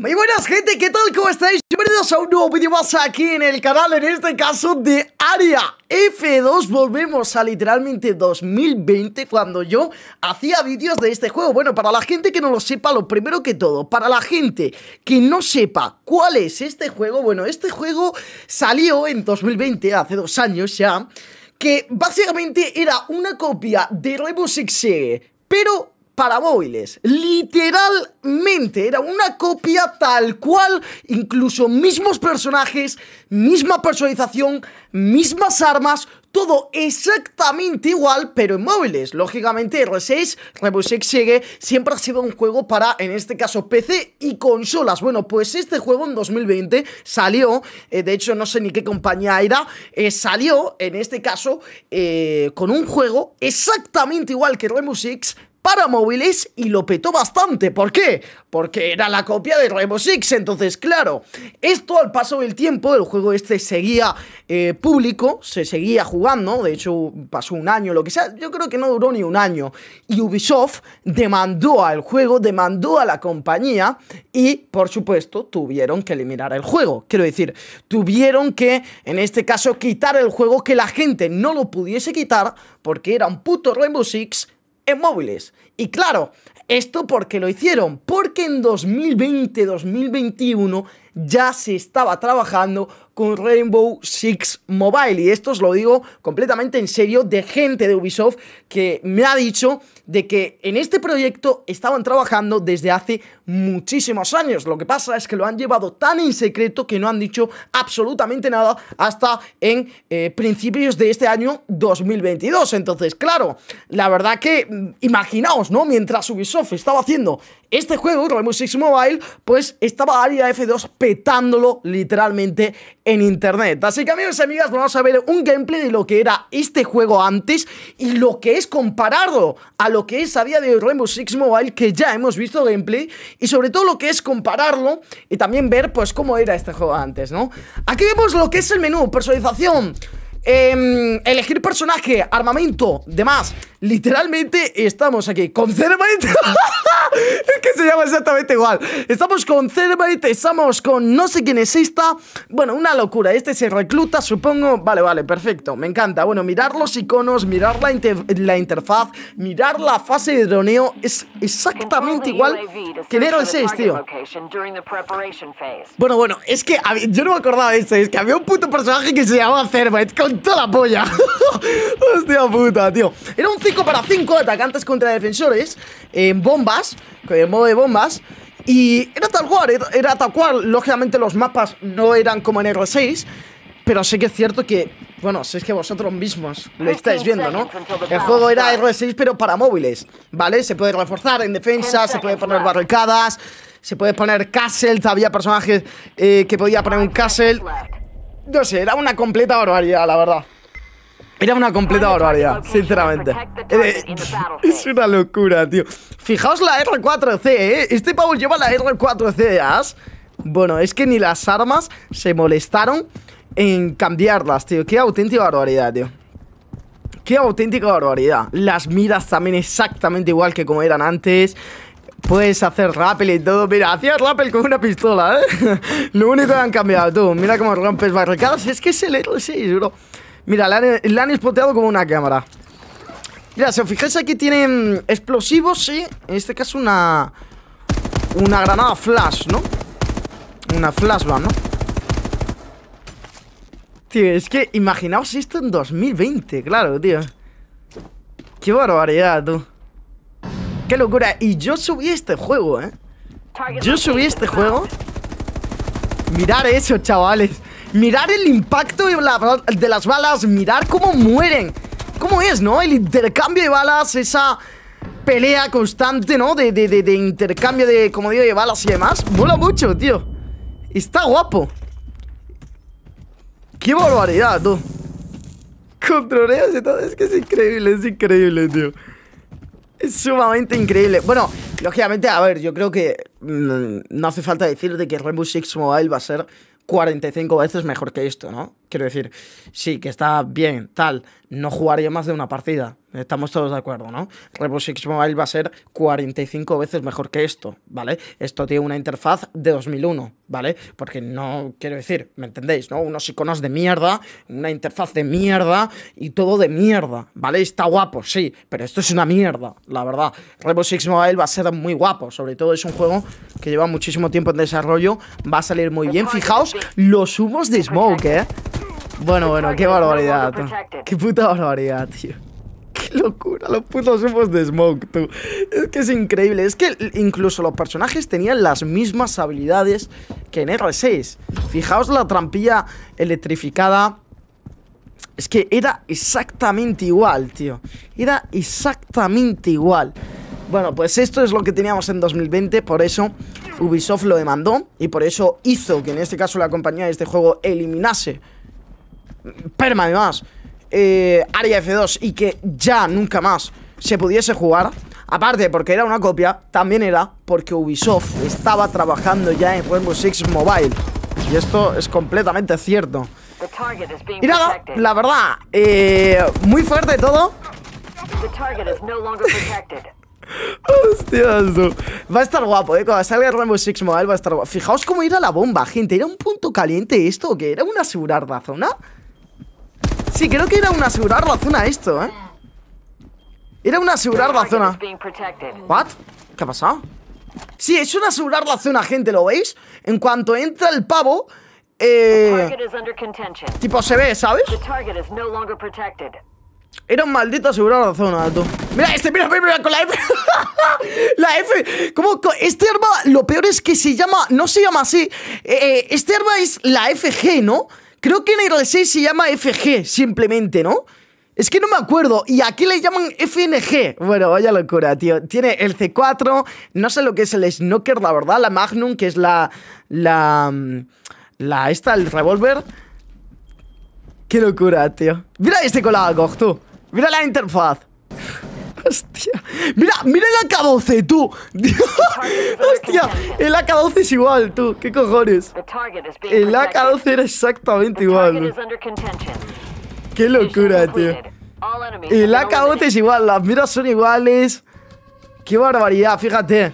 Muy buenas gente, ¿qué tal? ¿Cómo estáis? Bienvenidos a un nuevo vídeo más aquí en el canal, en este caso de Aria F2 Volvemos a literalmente 2020 cuando yo hacía vídeos de este juego Bueno, para la gente que no lo sepa, lo primero que todo Para la gente que no sepa cuál es este juego Bueno, este juego salió en 2020, hace dos años ya Que básicamente era una copia de Rainbow Six Siege pero para móviles. Literalmente, era una copia tal cual, incluso mismos personajes, misma personalización, mismas armas, todo exactamente igual, pero en móviles. Lógicamente, R6, Rainbow Six Siege, siempre ha sido un juego para, en este caso, PC y consolas. Bueno, pues este juego en 2020 salió, eh, de hecho, no sé ni qué compañía era, eh, salió, en este caso, eh, con un juego exactamente igual que Rainbow Six, para móviles y lo petó bastante. ¿Por qué? Porque era la copia de Rainbow Six. Entonces, claro, esto al paso del tiempo, el juego este seguía eh, público, se seguía jugando. De hecho, pasó un año, lo que sea. Yo creo que no duró ni un año. Y Ubisoft demandó al juego, demandó a la compañía y, por supuesto, tuvieron que eliminar el juego. Quiero decir, tuvieron que, en este caso, quitar el juego que la gente no lo pudiese quitar porque era un puto Rainbow Six móviles y claro, esto porque lo hicieron, porque en 2020-2021 ya se estaba trabajando con Rainbow Six Mobile. Y esto os lo digo completamente en serio de gente de Ubisoft que me ha dicho de que en este proyecto estaban trabajando desde hace muchísimos años. Lo que pasa es que lo han llevado tan en secreto que no han dicho absolutamente nada hasta en eh, principios de este año 2022. Entonces, claro, la verdad que mm, imaginaos, ¿no? Mientras Ubisoft estaba haciendo este juego, Rainbow Six Mobile, pues estaba Aria F2 petándolo literalmente en internet. Así que amigos y amigas, vamos a ver un gameplay de lo que era este juego antes y lo que es compararlo a lo que es a día de hoy Rainbow Six Mobile, que ya hemos visto gameplay, y sobre todo lo que es compararlo y también ver pues cómo era este juego antes, ¿no? Aquí vemos lo que es el menú, personalización, Em, elegir personaje, armamento, demás. Literalmente estamos aquí con Ceremite. es que se llama exactamente igual. Estamos con Ceremite, estamos con no sé quién es esta. Bueno, una locura. Este se recluta, supongo. Vale, vale, perfecto. Me encanta. Bueno, mirar los iconos, mirar la, la interfaz, mirar la fase de droneo. Es exactamente igual que Dero 6, este, tío. Bueno, bueno, es que yo no me acordaba de esto. Es que había un puto personaje que se llamaba Ceremite toda la polla. Hostia puta, tío. Era un 5 para 5 atacantes contra defensores en bombas, el modo de bombas. Y era tal cual, era tal cual. Lógicamente los mapas no eran como en R6, pero sé que es cierto que, bueno, si es que vosotros mismos lo estáis viendo, ¿no? El juego era R6 pero para móviles, ¿vale? Se puede reforzar en defensa, se puede poner barricadas, se puede poner castles, había personajes eh, que podía poner un castle no sé, era una completa barbaridad, la verdad. Era una completa barbaridad, sinceramente. Eh, es una locura, tío. Fijaos la R4C, ¿eh? Este Paul lleva la R4C As. Bueno, es que ni las armas se molestaron en cambiarlas, tío. Qué auténtica barbaridad, tío. Qué auténtica barbaridad. Las miras también exactamente igual que como eran antes. Puedes hacer rappel y todo. Mira, hacía rappel con una pistola, ¿eh? Lo único que han cambiado, tú. Mira cómo rompes barricadas. Es que es el 6 bro. Mira, le han, han espoteado con una cámara. Mira, si os fijáis aquí tienen explosivos, sí. En este caso una... Una granada flash, ¿no? Una flashbang, ¿no? Tío, es que imaginaos esto en 2020, claro, tío. Qué barbaridad, tú. ¡Qué locura! Y yo subí este juego, ¿eh? Yo subí este juego. Mirar eso, chavales. Mirar el impacto de, las balas. Mirar cómo mueren. ¿Cómo es, no? El intercambio de balas, esa pelea constante, ¿no? De, intercambio de, como digo, de balas y demás. Mola mucho, tío. Está guapo. ¡Qué barbaridad, tú! Controleas y todo. Es que es increíble, es increíble, tío. Es sumamente increíble. Bueno, lógicamente, a ver, yo creo que mm, no hace falta decir de que Rainbow Six Mobile va a ser 45 veces mejor que esto, ¿no? Quiero decir, sí, que está bien, tal, no jugaría más de una partida. Estamos todos de acuerdo, ¿no? Rainbow Six Mobile va a ser 45 veces mejor que esto, ¿vale? Esto tiene una interfaz de 2001, ¿vale? Porque no, quiero decir, ¿me entendéis, no? Unos iconos de mierda, una interfaz de mierda y todo de mierda, ¿vale? Está guapo, sí, pero esto es una mierda, la verdad. Rainbow Six Mobile va a ser muy guapo, sobre todo es un juego que lleva muchísimo tiempo en desarrollo, va a salir muy bien. Fijaos los humos de Smoke, ¿eh? Bueno, bueno, qué barbaridad. tío Qué puta barbaridad, tío. Qué locura, los putos ojos de Smoke, tú. Es que es increíble. Es que incluso los personajes tenían las mismas habilidades que en R6. Fijaos la trampilla electrificada. Es que era exactamente igual, tío. Era exactamente igual. Bueno, pues esto es lo que teníamos en 2020, por eso Ubisoft lo demandó y por eso hizo que en este caso la compañía de este juego eliminase perma además, eh, F2 y que ya nunca más se pudiese jugar. Aparte, porque era una copia, también era porque Ubisoft estaba trabajando ya en Rainbow Six Mobile. Y esto es completamente cierto. Y la verdad, eh, muy fuerte todo. Hostia eso. va a estar guapo, eh. Cuando salga Rainbow Six Mobile va a estar guapo. Fijaos cómo era la bomba, gente. Era un punto caliente esto, que era una asegurada zona. Sí, creo que era un asegurar la zona esto, ¿eh? Era un asegurar la zona ¿What? ¿Qué ha pasado? Sí, es un asegurar la zona, gente, ¿lo veis? En cuanto entra el pavo Eh... Tipo se ve, ¿sabes? Era un maldito asegurar la zona, tú. Mira, este, mira, mira, mira con la F. la F. ¿Cómo? Este arma, lo peor es que se llama, no se llama así. Eh, eh este arma es la FG, ¿no? Creo que en R6 se llama FG, simplemente, ¿no? Es que no me acuerdo. Y aquí le llaman FNG. Bueno, vaya locura, tío. Tiene el C4, no sé lo que es el Snocker, la verdad. La Magnum, que es la... La... Mm, la... Esta, el revólver. Qué locura, tío. Mira este colado, tú. Mira la interfaz. Hostia. Mira, mira el AK-12, tú. Hostia, el AK-12 es igual, tú. ¿Qué cojones? El AK-12 era exactamente igual. Qué locura, tío. El AK-12 es igual, las miras son iguales. Qué barbaridad, fíjate.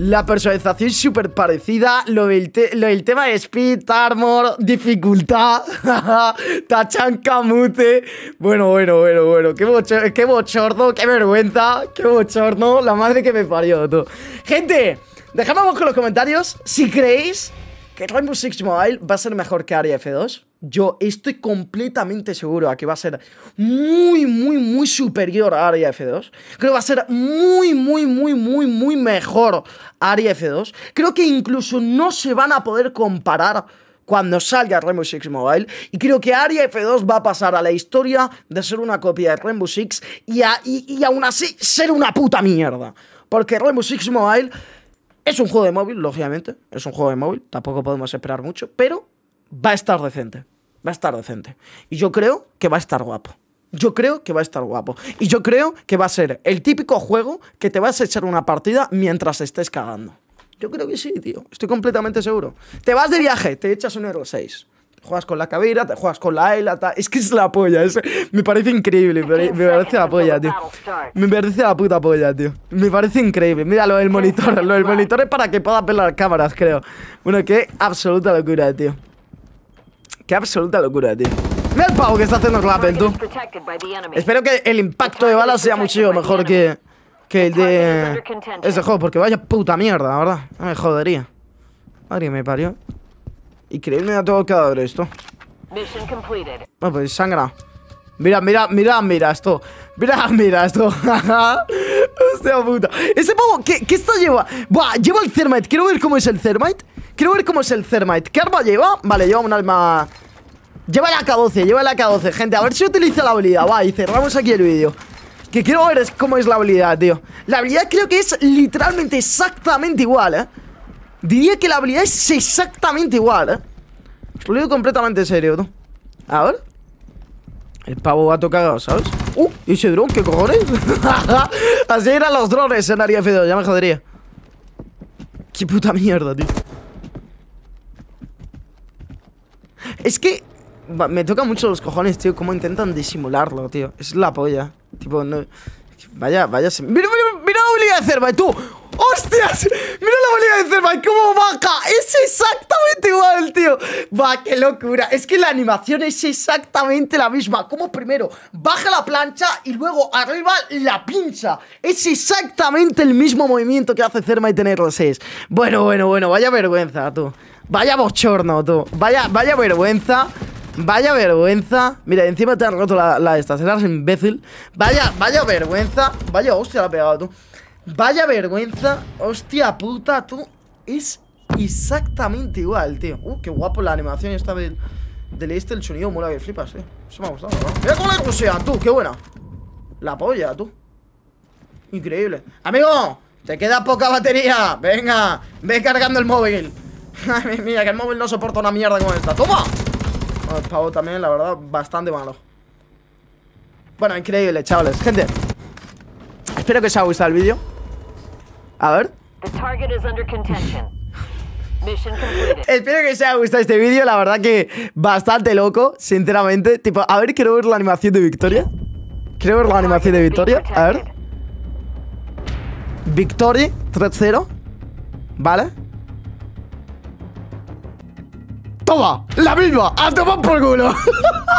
La personalización súper parecida. Lo del, tema de speed, armor, dificultad. Tachan camute. Bueno, bueno, bueno, bueno. Qué, qué bochorno, qué vergüenza. Qué bochorno. La madre que me parió, todo. Gente, dejadme con en los comentarios si creéis que Rainbow Six Mobile va a ser mejor que Aria F2 yo estoy completamente seguro a que va a ser muy, muy, muy superior a Aria F2. Creo que va a ser muy, muy, muy, muy, muy mejor Aria F2. Creo que incluso no se van a poder comparar cuando salga Rainbow Six Mobile. Y creo que Aria F2 va a pasar a la historia de ser una copia de Rainbow Six y, y, y aún así ser una puta mierda. Porque Rainbow Six Mobile es un juego de móvil, lógicamente. Es un juego de móvil, tampoco podemos esperar mucho, pero va a estar decente va a estar decente. Y yo creo que va a estar guapo. Yo creo que va a estar guapo. Y yo creo que va a ser el típico juego que te vas a echar una partida mientras estés cagando. Yo creo que sí, tío. Estoy completamente seguro. Te vas de viaje, te echas un Euro 6. Juegas con la cabira te juegas con la tal. es que es la polla, me parece increíble, me, parece la polla, tío. Me parece la puta polla, tío. Me parece increíble. Mira lo del monitor, lo del monitor es para que pueda pelar cámaras, creo. Bueno, qué absoluta locura, tío. Qué absoluta locura, tío. Mira el pavo que está haciendo Clapel, tú. Espero que el impacto de balas sea mucho mejor que, que el de ese juego, porque vaya puta mierda, la verdad. Me jodería. Madre me parió. Increíble a todo que dar esto. Bueno, pues sangra. Mira, mira, mira, mira esto. Mira, mira esto. Hostia puta. Ese pavo, ¿qué, qué lleva? Buah, lleva el Thermite. Quiero ver cómo es el Thermite. Quiero ver cómo es el Thermite. ¿Qué arma lleva? Vale, lleva un arma... Lleva la K12, lleva la K12, gente. A ver si utiliza la habilidad. Va, y cerramos aquí el vídeo. Que quiero ver cómo es la habilidad, tío. La habilidad creo que es literalmente exactamente igual, ¿eh? Diría que la habilidad es exactamente igual, ¿eh? lo digo completamente serio, tú. A ver. El pavo va a tocar, ¿sabes? ¡Uh! ese dron? ¿Qué cojones? Así eran los drones en Área F2, ya me jodería. ¡Qué puta mierda, tío! Es que me toca mucho los cojones, tío, cómo intentan disimularlo, tío. Es la polla. Tipo, no... Vaya, vaya... Mira, mira, mira la habilidad de y tú. ¡Hostias! Mira la habilidad de y cómo baja. Es exactamente igual, tío. Va, qué locura. Es que la animación es exactamente la misma. Como primero baja la plancha y luego arriba la pincha. Es exactamente el mismo movimiento que hace y tener los 6. Bueno, bueno, bueno, vaya vergüenza, tú. Vaya bochorno, tú. Vaya, vaya vergüenza. Vaya vergüenza. Mira, encima te han roto la, la esta. Serás imbécil. Vaya, vaya vergüenza. Vaya hostia la ha pegado, tú. Vaya vergüenza. Hostia puta, tú. Es exactamente igual, tío. Uh, qué guapo la animación esta del Del este el sonido mola que flipas, eh. Eso me ha gustado, ¿verdad? Mira cómo la tú. Qué buena. La polla, tú. Increíble. Amigo, te queda poca batería. Venga, ve cargando el móvil. Madre mía, que el móvil no soporta una mierda como esta ¡Toma! el pavo también, la verdad, bastante malo Bueno, increíble, chavales Gente Espero que os haya gustado el vídeo A ver Espero que os haya gustado este vídeo La verdad que bastante loco Sinceramente, tipo, a ver, quiero ver la animación de Victoria Quiero ver la animación de Victoria A ver Victory 3-0 ¿Vale? Toma, la misma, a ah, tomar por culo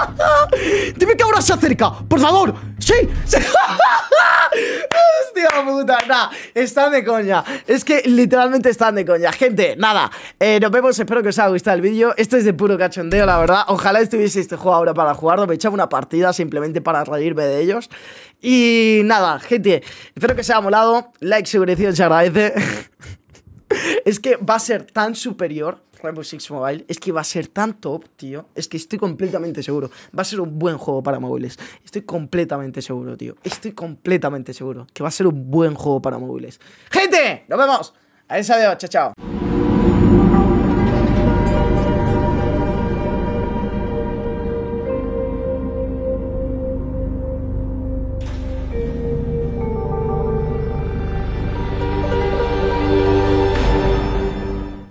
Dime que ahora se acerca, por favor ¡Sí! Hostia puta, nada, están de coña Es que literalmente están de coña Gente, nada, eh, nos vemos, espero que os haya gustado el vídeo Esto es de puro cachondeo, la verdad Ojalá estuviese este juego ahora para jugarlo Me echaba una partida simplemente para reírme de ellos Y nada, gente Espero que os haya molado, like, suscripción, se agradece Es que va a ser tan superior Rainbow Six Mobile es que va a ser tan top, tío. Es que estoy completamente seguro. Va a ser un buen juego para móviles. Estoy completamente seguro, tío. Estoy completamente seguro que va a ser un buen juego para móviles. Gente, nos vemos. A esa Chao, chao.